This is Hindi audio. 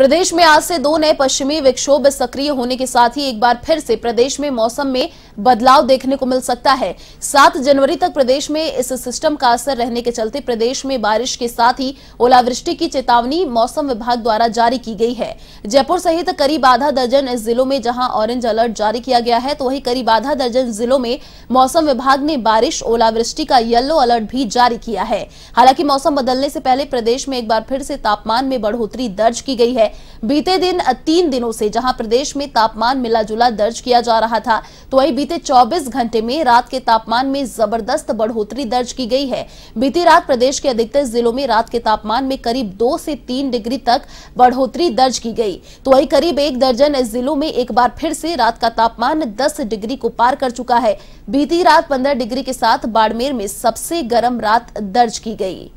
प्रदेश में आज से दो नए पश्चिमी विक्षोभ सक्रिय होने के साथ ही एक बार फिर से प्रदेश में मौसम में बदलाव देखने को मिल सकता है सात जनवरी तक प्रदेश में इस सिस्टम का असर रहने के चलते प्रदेश में बारिश के साथ ही ओलावृष्टि की चेतावनी मौसम विभाग द्वारा जारी की गई है जयपुर सहित करीब आधा दर्जन जिलों में जहां ऑरेंज अलर्ट जारी किया गया है तो वहीं करीब आधा दर्जन जिलों में मौसम विभाग ने बारिश ओलावृष्टि का येलो अलर्ट भी जारी किया है हालांकि मौसम बदलने से पहले प्रदेश में एक बार फिर से तापमान में बढ़ोतरी दर्ज की गई है बीते दिन तीन दिनों से जहां प्रदेश में तापमान मिला जुला दर्ज किया जा रहा था तो वही बीते 24 घंटे में रात के तापमान में जबरदस्त बढ़ोतरी दर्ज की गई है बीती रात प्रदेश के अधिकतर जिलों में रात के तापमान में करीब दो से तीन डिग्री तक बढ़ोतरी दर्ज की गई तो वही करीब एक दर्जन जिलों में एक बार फिर से रात का तापमान दस डिग्री को पार कर चुका है बीती रात पंद्रह डिग्री के साथ बाड़मेर में सबसे गर्म रात दर्ज की गई